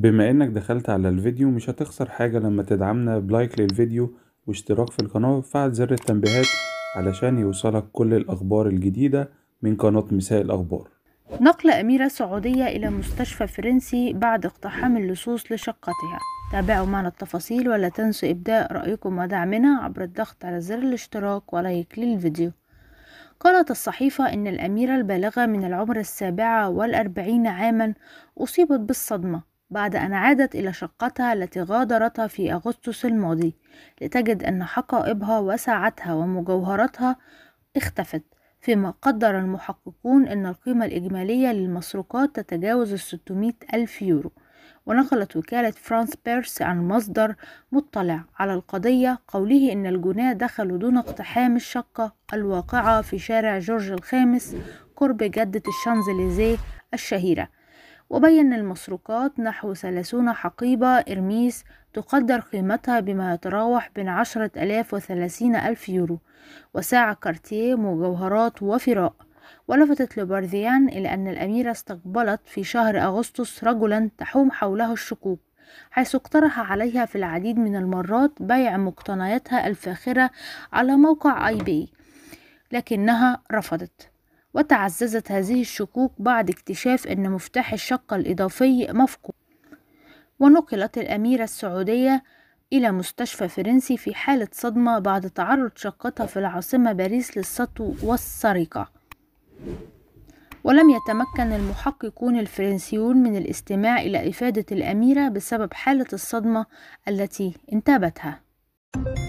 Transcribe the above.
بما انك دخلت على الفيديو مش هتخسر حاجة لما تدعمنا بلايك للفيديو واشتراك في القناة وفعل زر التنبيهات علشان يوصلك كل الأخبار الجديدة من قناة مساء الأخبار نقل أميرة سعودية إلى مستشفى فرنسي بعد اقتحام اللصوص لشقتها تابعوا معنا التفاصيل ولا تنسوا إبداء رأيكم ودعمنا عبر الضغط على زر الاشتراك ولايك للفيديو قالت الصحيفة إن الأميرة البالغة من العمر السابعة والأربعين عاما أصيبت بالصدمة بعد أن عادت إلى شقتها التي غادرتها في أغسطس الماضي لتجد أن حقائبها وساعتها ومجوهراتها اختفت فيما قدر المحققون أن القيمة الإجمالية للمسروقات تتجاوز الستمائة ألف يورو ونقلت وكالة فرانس بيرس عن مصدر مطلع على القضية قوله إن الجناة دخلوا دون اقتحام الشقة الواقعة في شارع جورج الخامس قرب جدة الشانزليزيه الشهيرة وبين المسروقات نحو ثلاثون حقيبة إرميس تقدر قيمتها بما يتراوح بين عشرة ألاف وثلاثين ألف يورو وساعة كارتيه مجوهرات وفراء ولفتت لوبارديان إلى أن الأميرة استقبلت في شهر أغسطس رجلا تحوم حوله الشكوك حيث اقترح عليها في العديد من المرات بيع مقتنياتها الفاخرة على موقع اي بي لكنها رفضت وتعززت هذه الشكوك بعد اكتشاف أن مفتاح الشقة الإضافي مفقود ونقلت الأميرة السعودية إلى مستشفى فرنسي في حالة صدمة بعد تعرض شقتها في العاصمة باريس للسطو والسرقة ولم يتمكن المحققون الفرنسيون من الاستماع إلى إفادة الأميرة بسبب حالة الصدمة التي انتابتها thank you